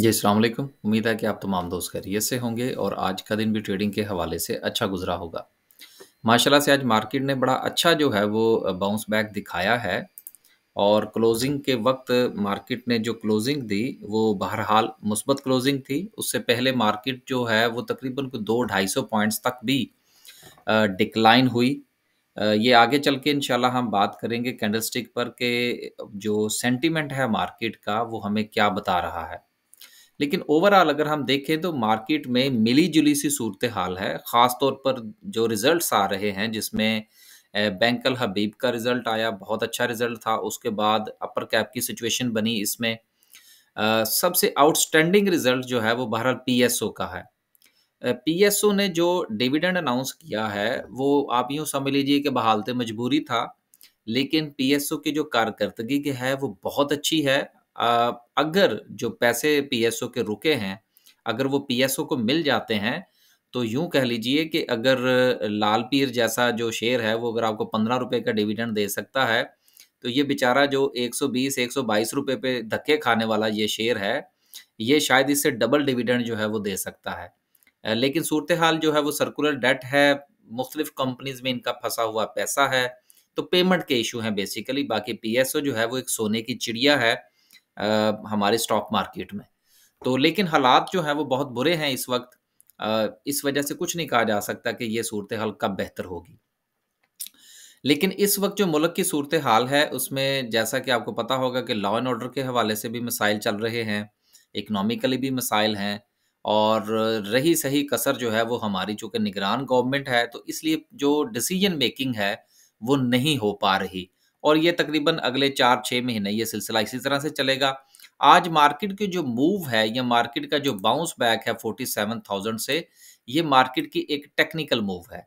जी अलैक्म उम्मीद है कि आप तमाम दोस्त खैरियत से होंगे और आज का दिन भी ट्रेडिंग के हवाले से अच्छा गुजरा होगा माशाल्लाह से आज मार्केट ने बड़ा अच्छा जो है वो बाउंस बैक दिखाया है और क्लोजिंग के वक्त मार्केट ने जो क्लोजिंग दी वो बहरहाल मुस्बत क्लोजिंग थी उससे पहले मार्केट जो है वो तकरीबन को दो ढाई सौ पॉइंट्स तक भी डिक्लाइन हुई ये आगे चल के इनशाला हम बात करेंगे कैंडलस्टिक पर के जो सेंटीमेंट है मार्केट का वो हमें क्या बता रहा है लेकिन ओवरऑल अगर हम देखें तो मार्केट में मिली जुली सी सूरत हाल है ख़ासतौर पर जो रिज़ल्ट आ रहे हैं जिसमें बैंक अल हबीब का रिज़ल्ट आया बहुत अच्छा रिज़ल्ट था उसके बाद अपर कैप की सिचुएशन बनी इसमें आ, सबसे आउटस्टैंडिंग रिजल्ट जो है वो बहरहाल ओ का है एस ओ ने जो डिविडेंड अनाउंस किया है वो आप यूँ समझ लीजिए कि बहालते मजबूरी था लेकिन ओ की जो कारकर्दगी है वो बहुत अच्छी है अगर जो पैसे पीएसओ के रुके हैं अगर वो पीएसओ को मिल जाते हैं तो यूं कह लीजिए कि अगर लाल पीर जैसा जो शेयर है वो अगर आपको पंद्रह रुपये का डिविडेंड दे सकता है तो ये बेचारा जो 120 122 रुपए पे धक्के खाने वाला ये शेयर है ये शायद इससे डबल डिविडेंड जो है वो दे सकता है लेकिन सूरत हाल जो है वो सर्कुलर डेट है मुख्तलिफ कंपनीज में इनका फंसा हुआ पैसा है तो पेमेंट के इशू हैं बेसिकली बाकी पीएसओ जो है वो एक सोने की चिड़िया है हमारे स्टॉक मार्केट में तो लेकिन हालात जो हैं वो बहुत बुरे हैं इस वक्त इस वजह से कुछ नहीं कहा जा सकता कि ये सूरत हाल कब बेहतर होगी लेकिन इस वक्त जो मुल्क की सूरत हाल है उसमें जैसा कि आपको पता होगा कि लॉ एंड ऑर्डर के हवाले से भी मसाइल चल रहे हैं इकनॉमिकली भी मसाइल हैं और रही सही कसर जो है वो हमारी चूँकि निगरान गवर्नमेंट है तो इसलिए जो डिसीजन मेकिंग है वो नहीं हो पा रही और ये तकरीबन अगले चार छः महीने ये सिलसिला इसी तरह से चलेगा आज मार्केट के जो मूव है या मार्केट का जो बाउंस बैक है फोर्टी सेवन थाउजेंड से ये मार्केट की एक टेक्निकल मूव है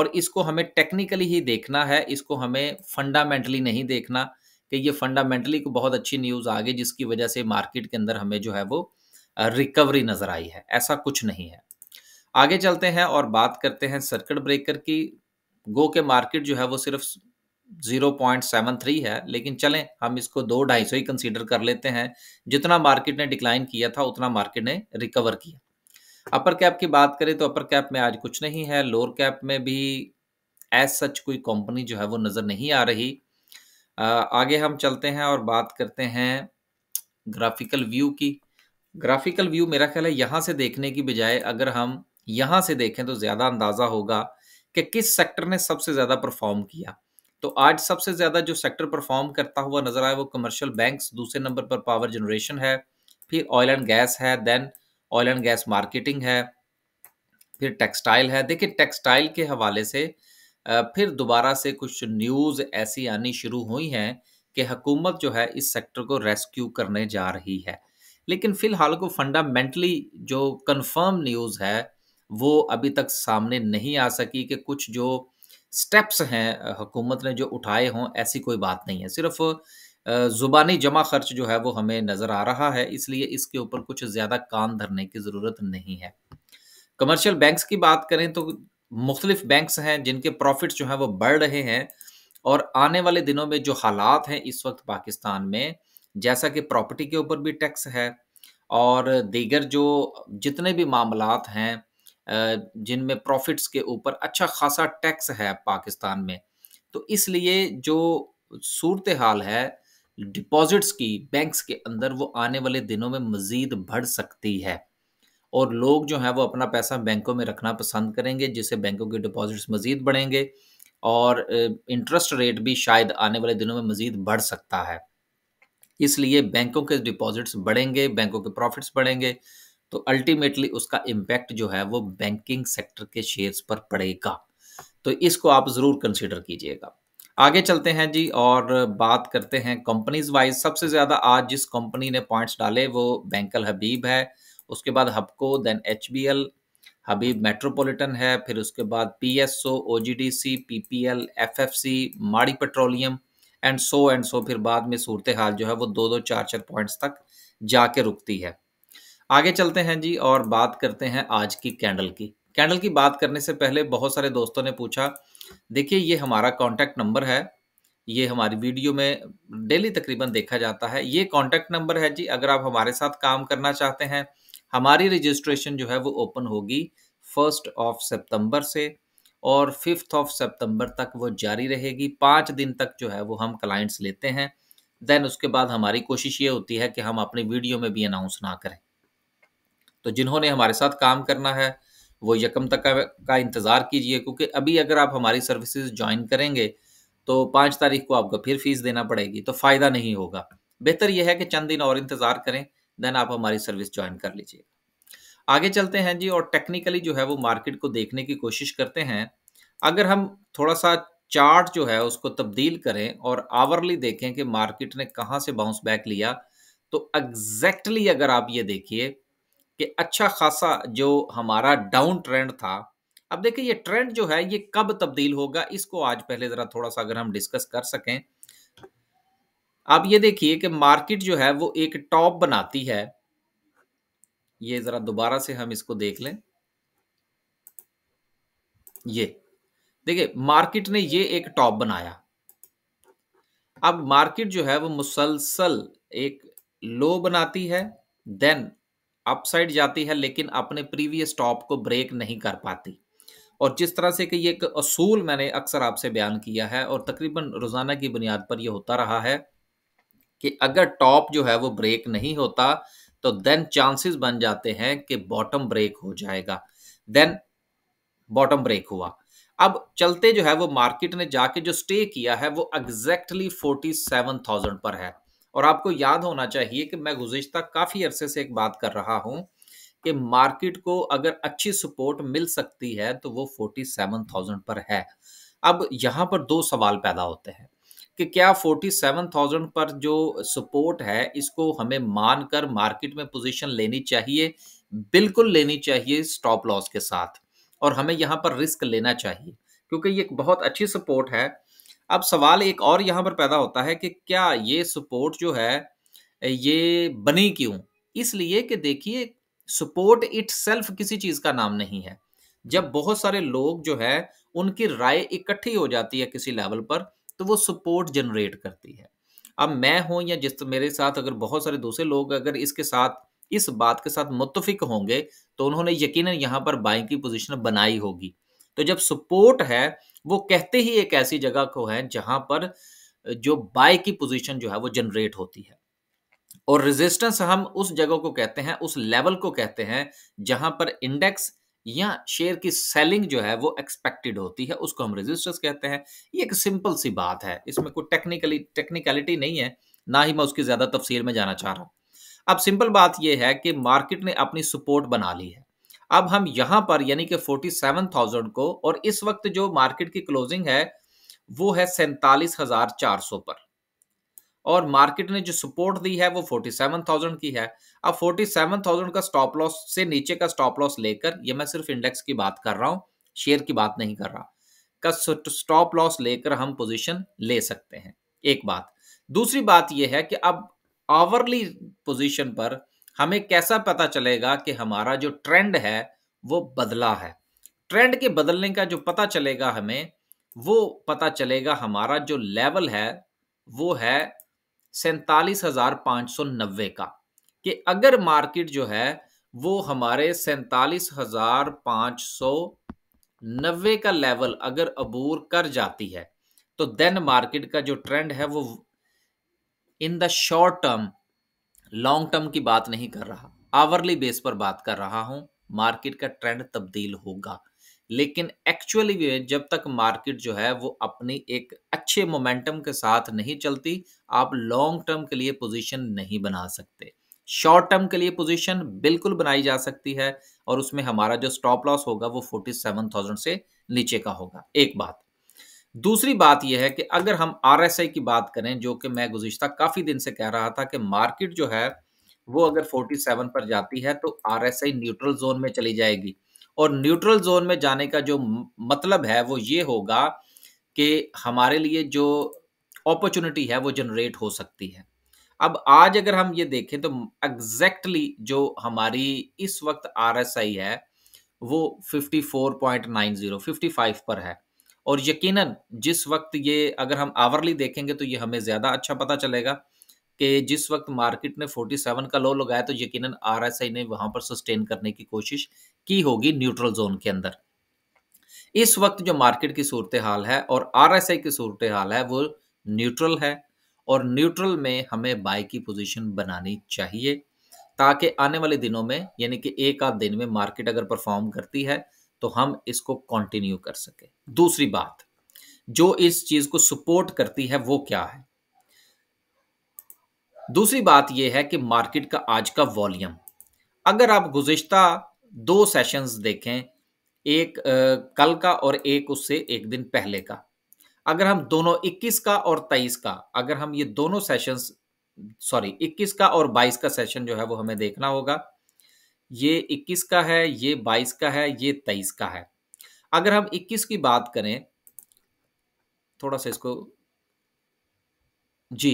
और इसको हमें टेक्निकली ही देखना है इसको हमें फंडामेंटली नहीं देखना कि ये फंडामेंटली को बहुत अच्छी न्यूज़ आ गई जिसकी वजह से मार्केट के अंदर हमें जो है वो रिकवरी नज़र आई है ऐसा कुछ नहीं है आगे चलते हैं और बात करते हैं सर्किट ब्रेकर की गो के मार्केट जो है वो सिर्फ जीरो पॉइंट सेवन थ्री है लेकिन चलें हम इसको दो ढाई सौ ही कंसीडर कर लेते हैं जितना मार्केट ने डिक्लाइन किया था उतना मार्केट ने रिकवर किया अपर कैप की बात करें तो अपर कैप में आज कुछ नहीं है लोअर कैप में भी एज सच कोई कंपनी जो है वो नज़र नहीं आ रही आ, आगे हम चलते हैं और बात करते हैं ग्राफिकल व्यू की ग्राफिकल व्यू मेरा ख्याल है यहाँ से देखने की बजाय अगर हम यहाँ से देखें तो ज़्यादा अंदाज़ा होगा कि किस सेक्टर ने सबसे ज़्यादा परफॉर्म किया तो आज सबसे ज़्यादा जो सेक्टर परफॉर्म करता हुआ नजर आया वो कमर्शियल बैंक्स दूसरे नंबर पर पावर जनरेशन है फिर ऑयल एंड गैस है then oil and gas marketing है फिर टेक्सटाइल है देखिए टेक्सटाइल के हवाले से फिर दोबारा से कुछ न्यूज़ ऐसी आनी शुरू हुई हैं कि हुकूमत जो है इस सेक्टर को रेस्क्यू करने जा रही है लेकिन फ़िलहाल को फंडामेंटली जो कंफर्म न्यूज़ है वो अभी तक सामने नहीं आ सकी कि कुछ जो स्टेप्स हैं हुकूमत ने जो उठाए हों ऐसी कोई बात नहीं है सिर्फ ज़ुबानी जमा खर्च जो है वो हमें नज़र आ रहा है इसलिए इसके ऊपर कुछ ज़्यादा कान धरने की ज़रूरत नहीं है कमर्शियल बैंक्स की बात करें तो मुख्तलिफ बैंक्स हैं जिनके प्रॉफिट्स जो हैं वो बढ़ रहे हैं और आने वाले दिनों में जो हालात हैं इस वक्त पाकिस्तान में जैसा कि प्रॉपर्टी के ऊपर भी टैक्स है और दीगर जो जितने भी मामलात हैं जिनमें प्रॉफिट्स के ऊपर अच्छा खासा टैक्स है पाकिस्तान में तो इसलिए जो सूरत हाल है डिपॉजिट्स की बैंक्स के अंदर वो आने वाले दिनों में मज़ीद बढ़ सकती है और लोग जो हैं वो अपना पैसा बैंकों में रखना पसंद करेंगे जिससे बैंकों के डिपॉजिट्स मज़ीद बढ़ेंगे और इंटरेस्ट रेट भी शायद आने वाले दिनों में मज़ीद बढ़ सकता है इसलिए बैंकों के डिपॉजिट्स बढ़ेंगे बैंकों के प्रॉफिट्स बढ़ेंगे तो अल्टीमेटली उसका इम्पैक्ट जो है वो बैंकिंग सेक्टर के शेयर्स पर पड़ेगा तो इसको आप ज़रूर कंसिडर कीजिएगा आगे चलते हैं जी और बात करते हैं कंपनीज वाइज सबसे ज़्यादा आज जिस कंपनी ने पॉइंट्स डाले वो बैंकल हबीब है उसके बाद Hubco then H Habib metropolitan है फिर उसके बाद P S O O G D C P P L F F C Mari petroleum and so and so फिर बाद में सूरत हाल जो है वो दो दो चार चार पॉइंट्स तक जाके रुकती है आगे चलते हैं जी और बात करते हैं आज की कैंडल की कैंडल की बात करने से पहले बहुत सारे दोस्तों ने पूछा देखिए ये हमारा कॉन्टैक्ट नंबर है ये हमारी वीडियो में डेली तकरीबन देखा जाता है ये कॉन्टैक्ट नंबर है जी अगर आप हमारे साथ काम करना चाहते हैं हमारी रजिस्ट्रेशन जो है वो ओपन होगी फर्स्ट ऑफ सितंबर से और फिफ्थ ऑफ सितंबर तक वो जारी रहेगी पाँच दिन तक जो है वो हम क्लाइंट्स लेते हैं देन उसके बाद हमारी कोशिश ये होती है कि हम अपनी वीडियो में भी अनाउंस ना करें तो जिन्होंने हमारे साथ काम करना है वो यकम तक का, का इंतज़ार कीजिए क्योंकि अभी अगर आप हमारी सर्विसेज ज्वाइन करेंगे तो पाँच तारीख को आपको फिर फीस देना पड़ेगी तो फ़ायदा नहीं होगा बेहतर यह है कि चंद दिन और इंतज़ार करें देन आप हमारी सर्विस ज्वाइन कर लीजिए आगे चलते हैं जी और टेक्निकली जो है वो मार्केट को देखने की कोशिश करते हैं अगर हम थोड़ा सा चार्ट जो है उसको तब्दील करें और आवरली देखें कि मार्केट ने कहाँ से बाउंस बैक लिया तो एग्जैक्टली exactly अगर आप ये देखिए कि अच्छा खासा जो हमारा डाउन ट्रेंड था अब देखिए ये ट्रेंड जो है ये कब तब्दील होगा इसको आज पहले ज़रा थोड़ा सा अगर हम डिस्कस कर सकें आप ये देखिए कि मार्केट जो है वो एक टॉप बनाती है ये ज़रा दोबारा से हम इसको देख लें ये देखिए मार्केट ने ये एक टॉप बनाया अब मार्केट जो है वो मुसलसल एक लो बनाती है देन अपसाइड जाती है लेकिन अपने प्रीवियस टॉप को ब्रेक नहीं कर पाती और जिस तरह से कि ये एक असूल मैंने अक्सर आपसे बयान किया है और तकरीबन रोज़ाना की बुनियाद पर यह होता रहा है कि अगर टॉप जो है वो ब्रेक नहीं होता तो देन चांसेस बन जाते हैं कि बॉटम ब्रेक हो जाएगा देन बॉटम ब्रेक हुआ अब चलते जो है वो मार्केट ने जाके जो स्टे किया है वो एग्जैक्टली फोर्टी सेवन थाउजेंड पर है और आपको याद होना चाहिए कि मैं गुजशत काफ़ी अरसे से एक बात कर रहा हूँ कि मार्केट को अगर अच्छी सपोर्ट मिल सकती है तो वो फोर्टी सेवन थाउजेंड पर है अब यहाँ पर दो सवाल पैदा होते हैं कि क्या फोर्टी सेवन थाउजेंड पर जो सपोर्ट है इसको हमें मानकर मार्केट में पोजीशन लेनी चाहिए बिल्कुल लेनी चाहिए स्टॉप लॉस के साथ और हमें यहाँ पर रिस्क लेना चाहिए क्योंकि ये एक बहुत अच्छी सपोर्ट है अब सवाल एक और यहाँ पर पैदा होता है कि क्या ये सपोर्ट जो है ये बनी क्यों इसलिए कि देखिए सपोर्ट इट किसी चीज का नाम नहीं है जब बहुत सारे लोग जो है उनकी राय इकट्ठी हो जाती है किसी लेवल पर तो वो सपोर्ट जनरेट करती है अब मैं हूं या जिस मेरे साथ अगर बहुत सारे दूसरे लोग अगर इसके साथ इस बात के साथ मुतफिक होंगे तो उन्होंने यकीन यहां पर बाइंग की पोजिशन बनाई होगी तो जब सपोर्ट है वो कहते ही एक ऐसी जगह को है जहां पर जो बाय की पोजीशन जो है वो जनरेट होती है और रेजिस्टेंस हम उस जगह को कहते हैं उस लेवल को कहते हैं जहां पर इंडेक्स या शेयर की सेलिंग जो है वो एक्सपेक्टेड होती है उसको हम रेजिस्टेंस कहते हैं ये एक सिंपल सी बात है इसमें कोई टेक्निकली टेक्निकलिटी नहीं है ना ही मैं उसकी ज़्यादा तफसील में जाना चाह रहा हूं अब सिंपल बात यह है कि मार्केट ने अपनी सपोर्ट बना ली है अब हम यहां पर यानी कि 47,000 को और इस वक्त जो मार्केट की क्लोजिंग है वो है सैतालीस हजार चार सौ पर और मार्केट ने जो सपोर्ट दी है वो 47,000 की है अब 47,000 का स्टॉप लॉस से नीचे का स्टॉप लॉस लेकर ये मैं सिर्फ इंडेक्स की बात कर रहा हूं शेयर की बात नहीं कर रहा का स्टॉप लॉस लेकर हम पोजीशन ले सकते हैं एक बात दूसरी बात यह है कि अब आवरली पोजीशन पर हमें कैसा पता चलेगा कि हमारा जो ट्रेंड है वो बदला है ट्रेंड के बदलने का जो पता चलेगा हमें वो पता चलेगा हमारा जो लेवल है वो है सैतालीस हज़ार पाँच सौ नब्बे का कि अगर मार्केट जो है वो हमारे सैंतालीस हज़ार पाँच सौ नब्बे का लेवल अगर अबूर कर जाती है तो देन मार्केट का जो ट्रेंड है वो in the short term long term की बात नहीं कर रहा आवरली बेस पर बात कर रहा हूं मार्केट का ट्रेंड तब्दील होगा लेकिन एक्चुअली जब तक मार्केट जो है वो अपनी एक अच्छे मोमेंटम के साथ नहीं चलती आप लॉन्ग टर्म के लिए पोजीशन नहीं बना सकते शॉर्ट टर्म के लिए पोजीशन बिल्कुल बनाई जा सकती है और उसमें हमारा जो स्टॉप लॉस होगा वो फोर्टी सेवन थाउजेंड से नीचे का होगा एक बात दूसरी बात यह है कि अगर हम आर की बात करें जो कि मैं गुजश्ता काफ़ी दिन से कह रहा था कि मार्केट जो है वो अगर 47 पर जाती है तो आर न्यूट्रल जोन में चली जाएगी और न्यूट्रल जोन में जाने का जो मतलब है वो ये होगा कि हमारे लिए जो अपॉर्चुनिटी है वो जनरेट हो सकती है अब आज अगर हम ये देखें तो एग्जैक्टली जो हमारी इस वक्त आर है वो 54.90 55 पर है और यकीनन जिस वक्त ये अगर हम आवरली देखेंगे तो ये हमें ज़्यादा अच्छा पता चलेगा कि जिस वक्त मार्केट ने 47 का लो लगाया तो यकीनन आरएसआई ने वहां पर सस्टेन करने की कोशिश की होगी न्यूट्रल जोन के अंदर इस वक्त जो मार्केट की सूरत हाल है और आरएसआई की सूरत हाल है वो न्यूट्रल है और न्यूट्रल में हमें बाय की पोजीशन बनानी चाहिए ताकि आने वाले दिनों में यानी कि एक आध दिन में मार्केट अगर परफॉर्म करती है तो हम इसको कंटिन्यू कर सके दूसरी बात जो इस चीज को सपोर्ट करती है वो क्या है दूसरी बात यह है कि मार्केट का आज का वॉल्यूम अगर आप गुजश्ता दो सेशंस देखें एक आ, कल का और एक उससे एक दिन पहले का अगर हम दोनों 21 का और 23 का अगर हम ये दोनों सेशंस सॉरी 21 का और 22 का सेशन जो है वो हमें देखना होगा ये 21 का है ये 22 का है ये 23 का है अगर हम 21 की बात करें थोड़ा सा इसको जी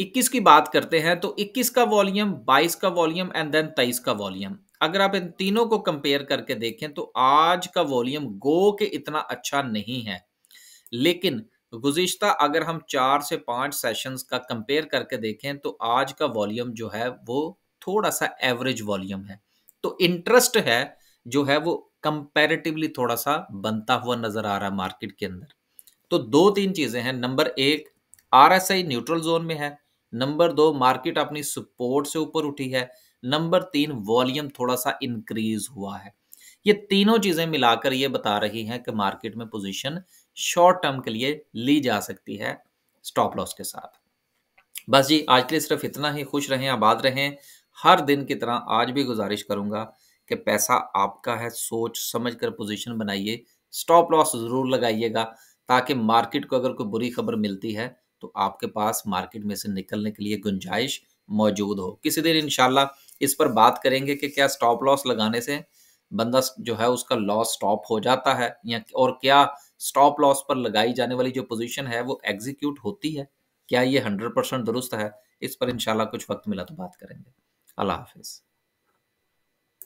21 की बात करते हैं तो 21 का वॉल्यूम 22 का वॉल्यूम एंड देन 23 का वॉल्यूम अगर आप इन तीनों को कंपेयर करके देखें तो आज का वॉल्यूम गो के इतना अच्छा नहीं है लेकिन गुज्त अगर हम चार से पांच सेशंस का कंपेयर करके देखें तो आज का वॉल्यूम जो है वो थोड़ा सा एवरेज वॉल्यूम है तो इंटरेस्ट है जो है वो कंपेरेटिवली थोड़ा सा बनता हुआ नजर आ रहा है मार्केट के अंदर तो दो तीन चीजें हैं नंबर एक आरएसआई न्यूट्रल जोन में है नंबर दो मार्केट अपनी सपोर्ट से ऊपर उठी है नंबर तीन वॉल्यूम थोड़ा सा इंक्रीज हुआ है ये तीनों चीजें मिलाकर ये बता रही हैं कि मार्केट में पोजीशन शॉर्ट टर्म के लिए ली जा सकती है स्टॉप लॉस के साथ बस जी आज के लिए सिर्फ इतना ही खुश रहें आबाद रहें हर दिन की तरह आज भी गुजारिश करूंगा कि पैसा आपका है सोच समझ कर पोजिशन बनाइए स्टॉप लॉस ज़रूर लगाइएगा ताकि मार्केट को अगर कोई बुरी खबर मिलती है तो आपके पास मार्केट में से निकलने के लिए गुंजाइश मौजूद हो किसी दिन इनशाला इस पर बात करेंगे कि क्या स्टॉप लॉस लगाने से बंदा जो है उसका लॉस स्टॉप हो जाता है या और क्या स्टॉप लॉस पर लगाई जाने वाली जो पोजीशन है वो एग्जीक्यूट होती है क्या ये हंड्रेड परसेंट दुरुस्त है इस पर इंशाल्लाह कुछ वक्त मिला तो बात करेंगे Allah